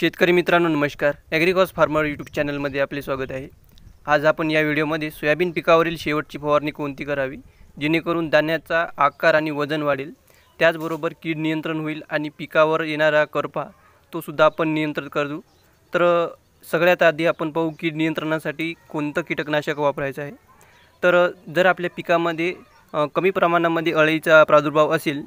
शेतकरी मित्रांनो नमस्कार ॲग्रिकॉस फार्मर यूट्यूब चॅनलमध्ये आपले स्वागत आहे आज आपण या व्हिडिओमध्ये सोयाबीन पिकावरील शेवटची फवारणी कोणती करावी जेणेकरून दाण्याचा आकार आणि वजन वाढेल त्याचबरोबर कीड नियंत्रण होईल आणि पिकावर येणारा करपा तो सुद्धा आपण नियंत्रित करू तर सगळ्यात आधी आपण पाहू कीड नियंत्रणासाठी कोणतं कीटकनाशक वापरायचं आहे तर जर आपल्या पिकामध्ये कमी प्रमाणामध्ये अळीचा प्रादुर्भाव असेल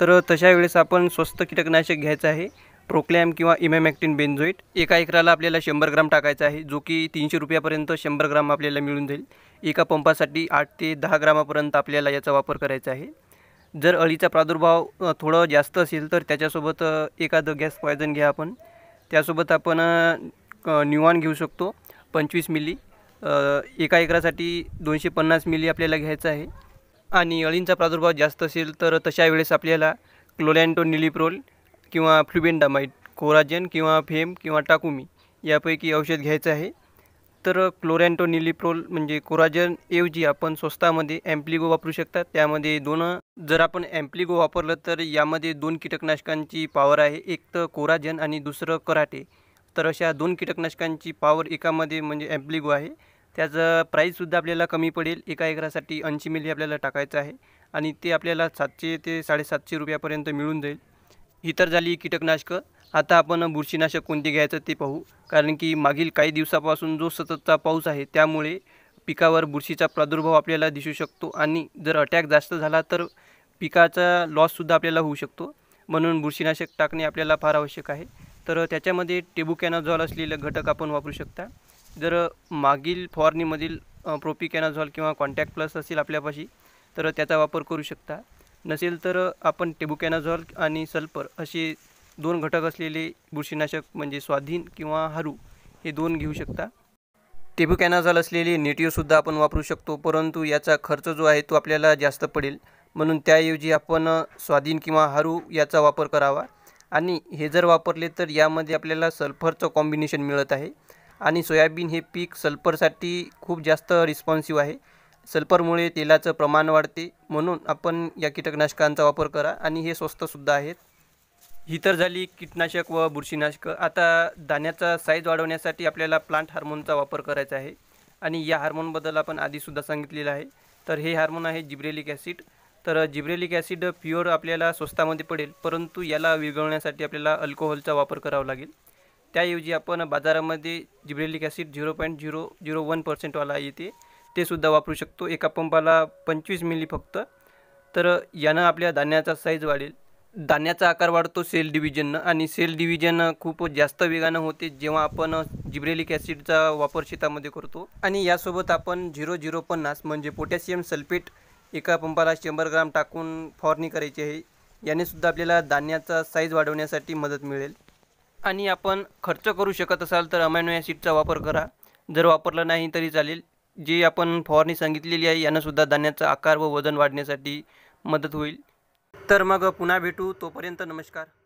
तर तशा वेळेस आपण स्वस्त कीटकनाशक घ्यायचं आहे प्रोक्लॅम किंवा इमॅमॅक्टिन बेन्झोईट एका एकराला आपल्याला शंभर ग्राम टाकायचा आहे जो की तीनशे रुपयापर्यंत शंभर ग्राम आपल्याला मिळून जाईल एका पंपासाठी आठ ते दहा ग्रामापर्यंत आपल्याला याचा वापर करायचा आहे जर अळीचा प्रादुर्भाव थोडं जास्त असेल तर त्याच्यासोबत एखादं गॅस पॉयझन घ्या आपण त्यासोबत आपण न्यूआन घेऊ शकतो पंचवीस मिली एका एकरासाठी दोनशे पन्नास मिली आपल्याला घ्यायचं आहे आणि अळींचा प्रादुर्भाव जास्त असेल तर तशा वेळेस आपल्याला क्लोरँटो निलिप्रोल किंवा फ्लुबेंडामाईट कोराजेन किंवा फेम किंवा टाकुमी यापैकी औषध घ्यायचं आहे तर क्लोरॅन्टोनिलिप्रोल म्हणजे कोराजन ऐवजी आपण स्वस्तामध्ये ॲम्प्लिगो वापरू शकता त्यामध्ये दोन जर आपण ॲम्प्लिगो वापरलं तर यामध्ये दोन कीटकनाशकांची पावर आहे एक तर कोराजन आणि दुसरं कराटे तर अशा दोन कीटकनाशकांची पावर एकामध्ये म्हणजे ॲम्प्लिगो आहे त्याचं प्राईससुद्धा आपल्याला कमी पडेल एका एकरासाठी ऐंशी मिली आपल्याला टाकायचं आहे आणि ते आपल्याला सातशे ते साडेसातशे रुपयापर्यंत मिळून जाईल इतर झाली कीटकनाशकं आता आपण बुरशीनाशक कोणते घ्यायचं ते पाहू कारण की मागील काही दिवसापासून जो सततचा पाऊस आहे त्यामुळे पिकावर बुरशीचा प्रादुर्भाव आपल्याला दिसू शकतो आणि जर अटॅक जास्त झाला तर पिकाचा लॉससुद्धा आपल्याला होऊ शकतो म्हणून बुरशीनाशक टाकणे आपल्याला फार आवश्यक आहे तर त्याच्यामध्ये टेबुकॅनाझॉल असलेलं घटक आपण वापरू शकता जर मागील फवारणीमधील प्रोपिकॅनाझॉल किंवा कॉन्टॅक्ट प्लस असेल आपल्यापाशी तर त्याचा वापर करू शकता नसेल तर आपण टेबुकॅनाझॉल आणि सल्फर असे दोन घटक असलेले बुरशीनाशक म्हणजे स्वाधीन किंवा हारू हे दोन घेऊ शकता टेबुकॅनाझॉल असलेले नेटिओसुद्धा आपण वापरू शकतो परंतु याचा खर्च जो आहे तो आपल्याला जास्त पडेल म्हणून त्याऐवजी आपण स्वाधीन किंवा हारू याचा वापर करावा आणि हे जर वापरले तर यामध्ये आपल्याला सल्फरचं कॉम्बिनेशन मिळत आहे आणि सोयाबीन हे पीक सल्फरसाठी खूप जास्त रिस्पॉन्सिव्ह आहे सल्फरमुळे तेलाचं प्रमाण वाढते म्हणून आपण या कीटकनाशकांचा वापर करा आणि हे स्वस्तसुद्धा आहेत ही तर झाली कीटनाशक व बुरशीनाशकं आता दाण्याचा साईज वाढवण्यासाठी आपल्याला प्लांट हार्मोनचा वापर करायचा आहे आणि या हार्मोनबद्दल आपण आधीसुद्धा सांगितलेलं आहे तर हे हार्मोन आहे जिब्रेलिक ॲसिड तर जिब्रेलिक ॲसिड प्युअर आपल्याला स्वस्तामध्ये पडेल परंतु याला विरघळण्यासाठी आपल्याला अल्कोहोलचा वापर करावा लागेल त्याऐवजी आपण बाजारामध्ये gibberellic acid zero point zero zero one पर्सेंटवाला येते ते सुद्धा वापरू शकतो एका पंपाला पंचवीस मिली फक्त तर यानं आपल्या धान्याचा साईज वाढेल धान्याचा आकार वाढतो सेल डिव्हिजननं आणि सेल डिव्हिजन खूप जास्त वेगानं होते जेव्हा आपण जिब्रेलिक ॲसिडचा वापर शेतामध्ये करतो आणि यासोबत आपण झिरो झिरो पन्नास म्हणजे पोटॅशियम सल्फेट एका पंपाला शंभर ग्राम टाकून फवारणी करायची आहे यानेसुद्धा आपल्याला धान्याचा साईज वाढवण्यासाठी मदत मिळेल आणि आपण खर्च करू शकत असाल तर अमॅनो ॲसिडचा वापर करा जर वापरला नाही तरी चालेल जी आपण फवारणी सांगितलेली आहे यानंसुद्धा धान्याचा आकार व वजन वाढण्यासाठी मदत होईल तर मग पुन्हा भेटू तोपर्यंत नमस्कार